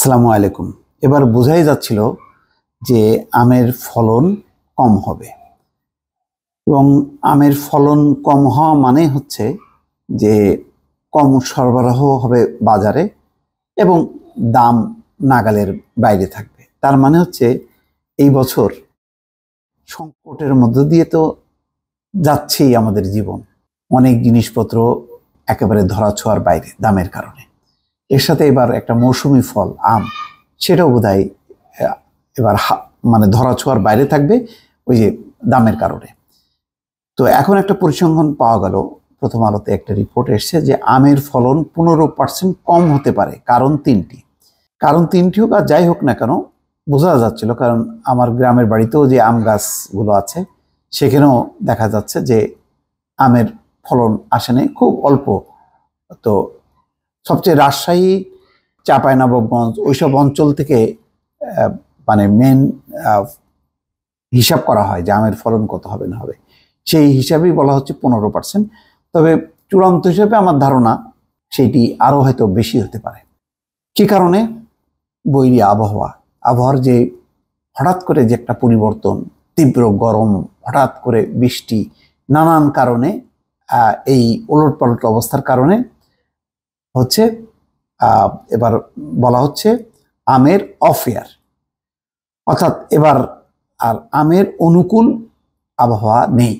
আসসালামু আলাইকুম এবার বোঝাই যাচ্ছিল যে আমের ফলন কম হবে এবং আমের ফলন কম হওয়া মানে হচ্ছে যে কম সরবরাহ হবে বাজারে এবং দাম নাগালের বাইরে থাকবে তার মানে হচ্ছে এই বছর সংকটের মধ্য দিয়ে তো যাচ্ছেই আমাদের জীবন অনেক জিনিসপত্র একেবারে ধরা ছোঁয়ার বাইরে দামের কারণে এর সাথে এবার একটা মৌসুমি ফল আম সেটাও বোধ এবার মানে ধরা ছোঁয়ার বাইরে থাকবে ওই যে দামের কারণে তো এখন একটা পরিসংখ্যান পাওয়া গেল প্রথম আলোতে একটা রিপোর্ট এসছে যে আমের ফলন পনেরো পার্সেন্ট কম হতে পারে কারণ তিনটি কারণ তিনটি হোক আর যাই হোক না কেন বোঝা যাচ্ছিল কারণ আমার গ্রামের বাড়িতেও যে আম গাছগুলো আছে সেখানেও দেখা যাচ্ছে যে আমের ফলন আসে খুব অল্প তো সবচেয়ে রাজশাহী ওই ওইসব অঞ্চল থেকে মানে মেন হিসাব করা হয় যে আমের ফলন কত হবে না হবে সেই হিসাবেই বলা হচ্ছে পনেরো পার্সেন্ট তবে চূড়ান্ত হিসাবে আমার ধারণা সেটি আরও হয়তো বেশি হতে পারে কি কারণে বৈরী আবহাওয়া আবহাওয়ার যে হঠাৎ করে যে একটা পরিবর্তন তীব্র গরম হঠাৎ করে বৃষ্টি নানান কারণে এই ওলট পালট অবস্থার কারণে হচ্ছে এবার বলা হচ্ছে আমের অফেয়ার অর্থাৎ এবার আর আমের অনুকূল আবহাওয়া নেই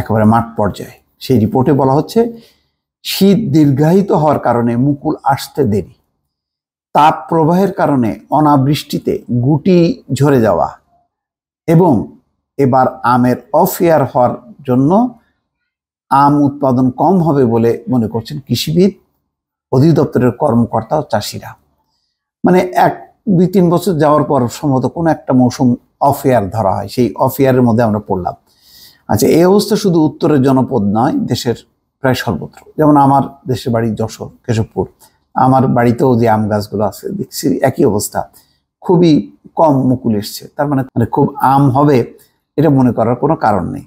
একেবারে মাঠ পর্যায়ে সেই রিপোর্টে বলা হচ্ছে শীত দীর্ঘায়িত হওয়ার কারণে মুকুল আসতে দেরি তাপ প্রবাহের কারণে অনাবৃষ্টিতে গুটি ঝরে যাওয়া এবং এবার আমের অফেয়ার হওয়ার জন্য আম উৎপাদন কম হবে বলে মনে করছেন কৃষিবিদ অধিদপ্তরের কর্মকর্তা ও চাষিরা মানে এক দুই তিন বছর যাওয়ার পর সম্ভবত কোনো একটা মৌসুম অফ এয়ার ধরা হয় সেই অফ এয়ারের মধ্যে আমরা পড়লাম আচ্ছা এই অবস্থা শুধু উত্তরের জনপদ নয় দেশের প্রায় সর্বত্র যেমন আমার দেশের বাড়ি যশোর কেশবপুর আমার বাড়িতেও যে আম গাছগুলো আছে দেখছি একই অবস্থা খুবই কম মুকুল এসছে তার মানে মানে খুব আম হবে এটা মনে করার কোনো কারণ নেই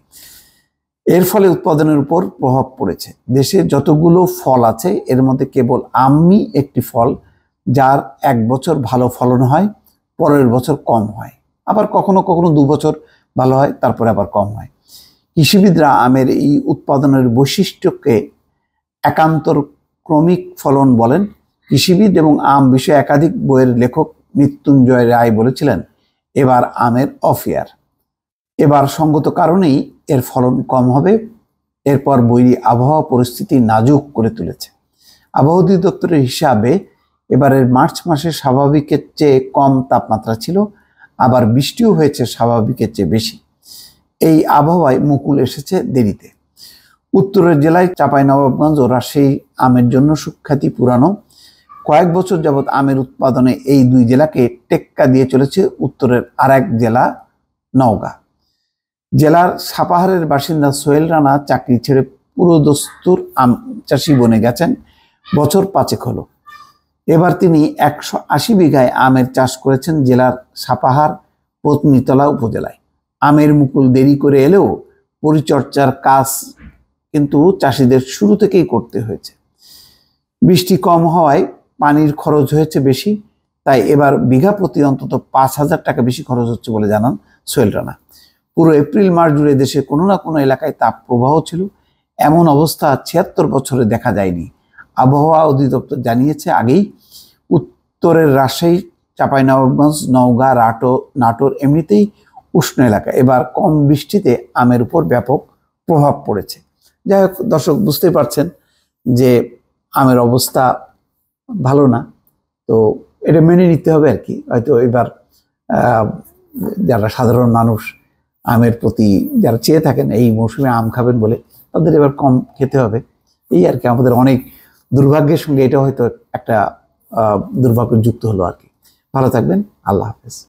এর ফলে উৎপাদনের উপর প্রভাব পড়েছে দেশে যতগুলো ফল আছে এর মধ্যে কেবল আমি একটি ফল যার এক বছর ভালো ফলন হয় পরের বছর কম হয় আবার কখনো কখনো দু বছর ভালো হয় তারপরে আবার কম হয় কৃষিবিদরা আমের এই উৎপাদনের বৈশিষ্ট্যকে একান্তর ক্রমিক ফলন বলেন কৃষিবিদ এবং আম বিষয়ে একাধিক বইয়ের লেখক মৃত্যুঞ্জয় রায় বলেছিলেন এবার আমের অফিয়ার এবার সঙ্গত কারণেই এর ফলন কম হবে এরপর বৈরী আবহাওয়া পরিস্থিতি নাজুক করে তুলেছে আবহাওয়া অধিদপ্তরের হিসাবে এবারের মার্চ মাসে স্বাভাবিকের চেয়ে কম তাপমাত্রা ছিল আবার বৃষ্টিও হয়েছে স্বাভাবিকের চেয়ে বেশি এই আবহাওয়ায় মুকুল এসেছে দেরিতে উত্তরের জেলায় চাঁপাইনবাবগঞ্জ ও রাজশাহী আমের জন্য সুখ্যাতি পুরানো কয়েক বছর যাবৎ আমের উৎপাদনে এই দুই জেলাকে টেক্কা দিয়ে চলেছে উত্তরের আর এক জেলা নওগাঁ জেলার সাপাহারের বাসিন্দা সোহেল রানা চাকরি ছেড়ে পুরোদস্তুর আম চাষি বনে গেছেন বছর পাঁচেক হল এবার তিনি একশো আশি বিঘায় আমের চাষ করেছেন জেলার সাপাহার পত্নীতলা উপজেলায় আমের মুকুল দেরি করে এলেও পরিচর্যার কাজ কিন্তু চাষিদের শুরু থেকেই করতে হয়েছে বৃষ্টি কম হওয়ায় পানির খরচ হয়েছে বেশি তাই এবার বিঘা প্রতি অন্তত পাঁচ হাজার টাকা বেশি খরচ হচ্ছে বলে জানান সোহেল রানা পুরো এপ্রিল মাস জুড়ে দেশের কোনো না কোনো এলাকায় তাপ প্রবাহ ছিল এমন অবস্থা ছিয়াত্তর বছরে দেখা যায়নি আবহাওয়া অধিদপ্তর জানিয়েছে আগেই উত্তরের রাজশাহী চাঁপাইনবাবগঞ্জ নওগাঁ রাটো নাটোর এমনিতেই উষ্ণ এলাকা এবার কম বৃষ্টিতে আমের উপর ব্যাপক প্রভাব পড়েছে যাই হোক দর্শক বুঝতেই পারছেন যে আমের অবস্থা ভালো না তো এটা মেনে নিতে হবে আর কি হয়তো এবার যারা সাধারণ মানুষ আমের প্রতি যারা চেয়ে থাকেন এই মৌসুমে আম খাবেন বলে তাদের এবার কম খেতে হবে এই আর কি আমাদের অনেক দুর্ভাগ্যের সঙ্গে এটা হয়তো একটা দুর্ভাগ্য যুক্ত হলো আর কি ভালো থাকবেন আল্লাহ হাফেজ